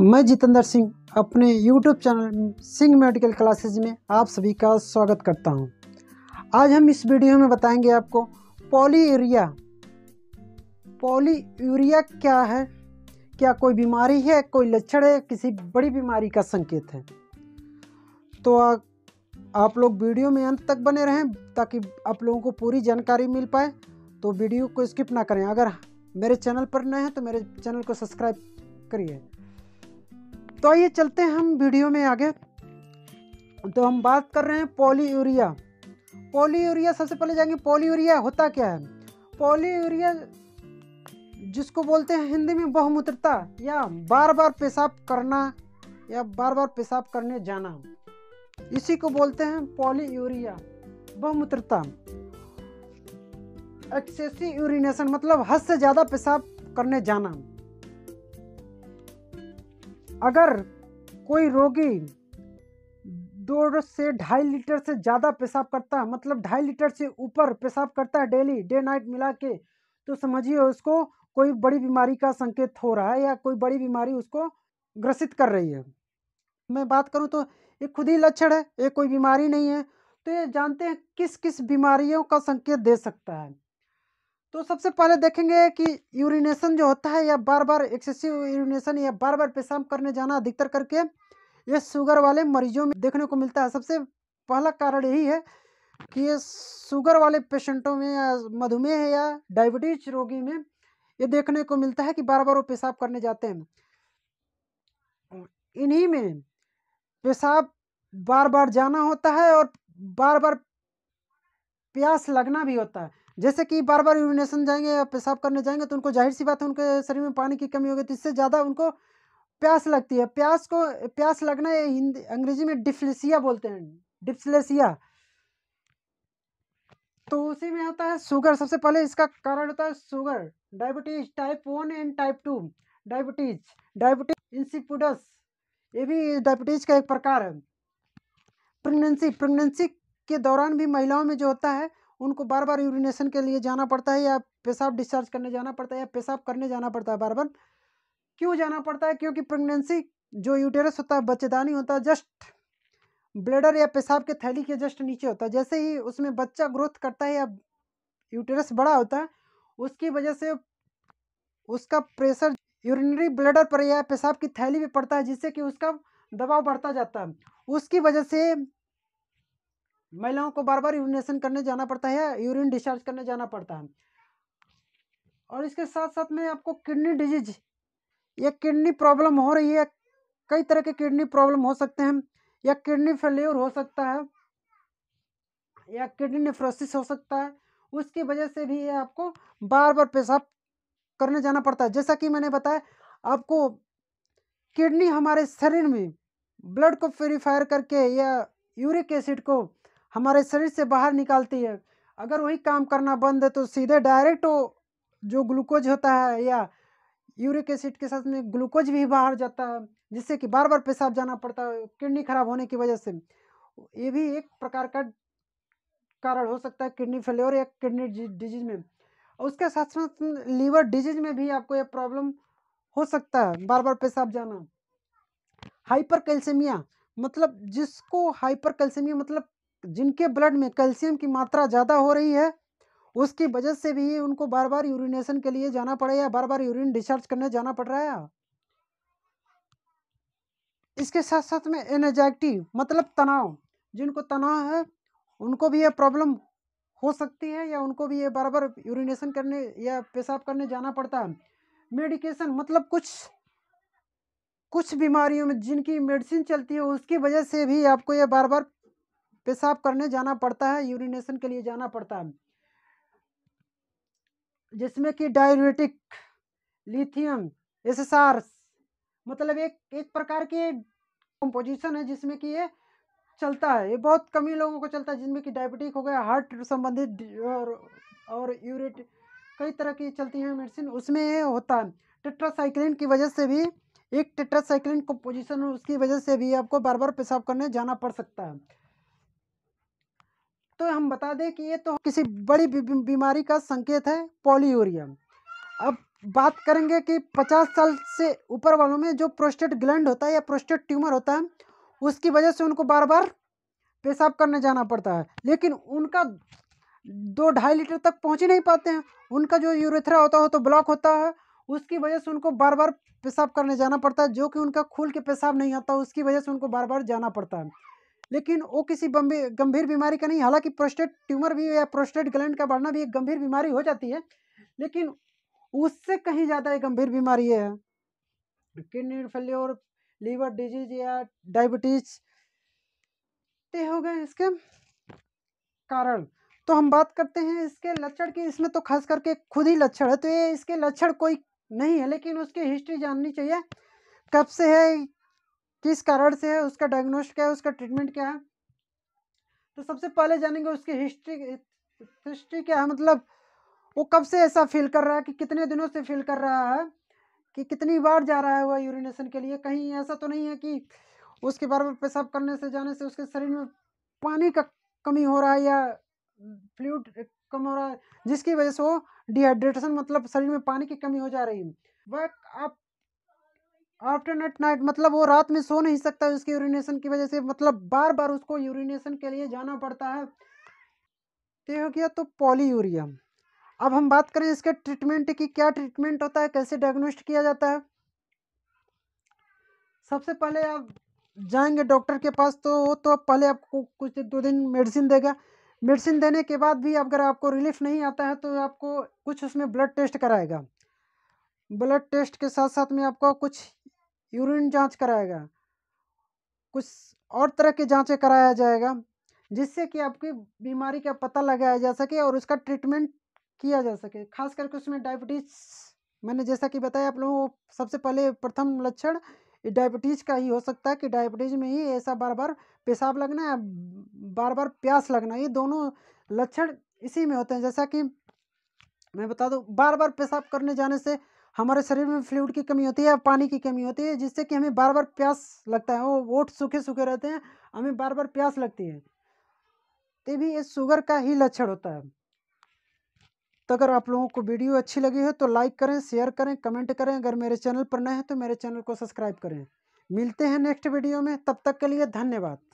मैं जितेंद्र सिंह अपने YouTube channel Singh medical classes में आप सभी का स्वागत करता हूं। आज हम इस वीडियो में बताएंगे आपको यूरिया पॉली यूरिया क्या है क्या कोई बीमारी है कोई लक्षण है किसी बड़ी बीमारी का संकेत है तो आ, आप लोग वीडियो में अंत तक बने रहें ताकि आप लोगों को पूरी जानकारी मिल पाए तो वीडियो को स्किप ना करें अगर मेरे चैनल पर नए हैं तो मेरे चैनल को सब्सक्राइब करिए तो आइए चलते हैं हम वीडियो में आगे तो हम बात कर रहे हैं पॉलीयूरिया यूरिया सबसे पहले जाएंगे यूरिया होता क्या है यूरिया जिसको बोलते हैं हिंदी में बहुमूत्रता या बार बार पेशाब करना या बार बार पेशाब करने जाना इसी को बोलते हैं यूरिया बहुमूत्रता एक्सेसिव यूरिनेशन मतलब हद से ज़्यादा पेशाब करने जाना अगर कोई रोगी दो से ढाई लीटर से ज़्यादा पेशाब करता है मतलब ढाई लीटर से ऊपर पेशाब करता है डेली डे नाइट मिला के तो समझिए उसको कोई बड़ी बीमारी का संकेत हो रहा है या कोई बड़ी बीमारी उसको ग्रसित कर रही है मैं बात करूं तो ये खुद ही लक्षण है ये कोई बीमारी नहीं है तो ये जानते हैं किस किस बीमारियों का संकेत दे सकता है तो सबसे पहले देखेंगे कि यूरिनेशन जो होता है या बार बार एक्सेसिव यूरिनेशन या बार बार पेशाब करने जाना अधिकतर करके ये शुगर वाले मरीजों में देखने को मिलता है सबसे पहला कारण यही है कि ये शुगर वाले पेशेंटों में या मधुमेह या डायबिटीज रोगी में ये देखने को मिलता है कि बार बार वो पेशाब करने जाते हैं इन्हीं में पेशाब बार बार जाना होता है और बार बार प्यास लगना भी होता है जैसे कि बार बार यूरिनेशन जाएंगे या पेशाब करने जाएंगे तो उनको जाहिर सी बात है उनके शरीर में पानी की कमी होगी तो इससे ज़्यादा उनको प्यास लगती है प्यास को प्यास लगना हिंदी अंग्रेजी में डिफ्लेसिया बोलते हैं डिफ्लेसिया तो उसी में होता है शुगर सबसे पहले इसका कारण होता है sugar diabetes type one and type two diabetes diabetes insipidus ये भी डायबिटीज का एक प्रकार है प्रेगनेंसी प्रेगनेंसी के दौरान भी महिलाओं में जो होता है उनको बार बार यूरिनेशन के लिए जाना पड़ता है या पेशाब डिस्चार्ज करने जाना पड़ता है या पेशाब करने जाना पड़ता है बार बार क्यों जाना पड़ता है क्योंकि प्रेगनेंसी जो यूटेरस होता है बच्चेदानी होता है जस्ट ब्लेडर या पेशाब के थैली के जस्ट नीचे होता है जैसे ही उसमें बच्चा ग्रोथ करता है या यूटेरस बड़ा होता है उसकी वजह से उसका प्रेशर यूरिनरी ब्लेडर पर या पेशाब की थैली पर पड़ता है जिससे कि उसका दबाव बढ़ता जाता है उसकी वजह से महिलाओं को बार बार यूरिनेशन करने जाना पड़ता है यूरिन डिस्चार्ज करने जाना पड़ता है और इसके साथ साथ में आपको किडनी डिजीज या किडनी प्रॉब्लम हो रही है कई तरह के किडनी प्रॉब्लम हो सकते हैं या किडनी फेल्योर हो सकता है या किडनी नेफ्रोसिस हो सकता है उसकी वजह से भी ये आपको बार बार पेशाब करने जाना पड़ता है जैसा कि मैंने बताया आपको किडनी हमारे शरीर में ब्लड को प्योरीफायर करके या यूरिक एसिड को हमारे शरीर से बाहर निकालती है अगर वही काम करना बंद है तो सीधे डायरेक्ट जो ग्लूकोज होता है या यूरिक एसिड के साथ में ग्लूकोज भी बाहर जाता है जिससे कि बार बार पेशाब जाना पड़ता है किडनी खराब होने की वजह से ये भी एक प्रकार का कारण हो सकता है किडनी फेल्योर या किडनी डिजीज में उसके साथ साथ लीवर डिजीज में भी आपको यह प्रॉब्लम हो सकता है बार बार पेशाब जाना हाइपर कैल्सेमिया मतलब जिसको हाइपर कैल्सेमिया मतलब जिनके ब्लड में कैल्शियम की मात्रा ज़्यादा हो रही है उसकी वजह से भी उनको बार बार यूरिनेशन के लिए जाना पड़े या बार बार यूरिन डिस्चार्ज करने जाना पड़ रहा है इसके साथ साथ में एनजाइटी मतलब तनाव जिनको तनाव है उनको भी ये प्रॉब्लम हो सकती है या उनको भी ये बार बार यूरिनेशन करने या पेशाब करने जाना पड़ता है मेडिकेशन मतलब कुछ कुछ बीमारियों में जिनकी मेडिसिन चलती है उसकी वजह से भी आपको ये बार बार पेशाब करने जाना पड़ता है यूरिनेशन के लिए जाना पड़ता है जिसमें कि डायरेटिक लिथियम एस मतलब एक एक प्रकार की कंपोजिशन है जिसमें कि ये चलता है ये बहुत कम ही लोगों को चलता है जिनमें कि डायबिटिक हो गया हार्ट संबंधित और और यूरेट कई तरह की चलती हैं मेडिसिन उसमें ये होता है टेट्रासाइक्लिन की वजह से भी एक टेट्रासाइक्लिन कंपोजिशन उसकी वजह से भी आपको बार बार पेशाब करने जाना पड़ सकता है तो हम बता दें कि ये तो किसी बड़ी बीमारी का संकेत है पॉलीयूरियम अब बात करेंगे कि 50 साल से ऊपर वालों में जो प्रोस्टेट ग्लैंड होता है या प्रोस्टेट ट्यूमर होता है उसकी वजह से उनको बार बार पेशाब करने जाना पड़ता है लेकिन उनका दो ढाई लीटर तक पहुँच ही नहीं पाते हैं उनका जो यूरेथ्रा होता है तो ब्लॉक होता है उसकी वजह से उनको बार बार पेशाब करने जाना पड़ता है जो कि उनका खुल के पेशाब नहीं आता उसकी वजह से उनको बार बार जाना पड़ता है लेकिन वो किसी गंभीर बीमारी का नहीं हालांकि प्रोस्टेट ट्यूमर भी या प्रोस्टेट ग्लैंड का बढ़ना भी एक गंभीर बीमारी हो जाती है लेकिन उससे कहीं ज़्यादा एक गंभीर बीमारी है किडनी फेल्योर लीवर डिजीज या डायबिटीज ये हो गए इसके कारण तो हम बात करते हैं इसके लक्षण की इसमें तो खास करके खुद ही लक्षण है तो ये इसके लक्षण कोई नहीं है लेकिन उसकी हिस्ट्री जाननी चाहिए कब से है किस कारण से है उसका डायग्नोस्ट क्या है उसका ट्रीटमेंट क्या है तो सबसे पहले जानेंगे उसकी हिस्ट्री हिस्ट्री क्या है मतलब वो कब से ऐसा फील कर रहा है कि कितने दिनों से फील कर रहा है कि कितनी बार जा रहा है वह यूरिनेशन के लिए कहीं ऐसा तो नहीं है कि उसके बार बार पेशाब करने से जाने से उसके शरीर में पानी का कमी हो रहा है या फ्लूड कम हो रहा है जिसकी वजह से वो डिहाइड्रेशन मतलब शरीर में पानी की कमी हो जा रही है वह आप आफ्टर नाइट मतलब वो रात में सो नहीं सकता उसके यूरिनेशन की वजह से मतलब बार बार उसको यूरिनेशन के लिए जाना पड़ता है तो हो गया तो पॉलीयूरिया अब हम बात करें इसके ट्रीटमेंट की क्या ट्रीटमेंट होता है कैसे डायग्नोस्ट किया जाता है सबसे पहले आप जाएंगे डॉक्टर के पास तो वो तो पहले आपको कुछ दो दिन मेडिसिन देगा मेडिसिन देने के बाद भी अगर आपको रिलीफ नहीं आता है तो आपको कुछ उसमें ब्लड टेस्ट कराएगा ब्लड टेस्ट के साथ साथ में आपको कुछ यूरिन जांच कराएगा कुछ और तरह की जांचें कराया जाएगा जिससे कि आपकी बीमारी का पता लगाया जा सके और उसका ट्रीटमेंट किया जा सके खास करके उसमें डायबिटीज मैंने जैसा कि बताया आप लोगों को सबसे पहले प्रथम लक्षण डायबिटीज़ का ही हो सकता है कि डायबिटीज़ में ही ऐसा बार बार पेशाब लगना या बार बार प्यास लगना ये दोनों लक्षण इसी में होते हैं जैसा कि मैं बता दूँ बार बार पेशाब करने जाने से हमारे शरीर में फ्लूड की कमी होती है या पानी की कमी होती है जिससे कि हमें बार बार प्यास लगता है वो वोट सूखे सूखे रहते हैं हमें बार बार प्यास लगती है तो भी ये शुगर का ही लक्षण होता है तो अगर आप लोगों को वीडियो अच्छी लगी हो तो लाइक करें शेयर करें कमेंट करें अगर मेरे चैनल पर नए हैं तो मेरे चैनल को सब्सक्राइब करें मिलते हैं नेक्स्ट वीडियो में तब तक के लिए धन्यवाद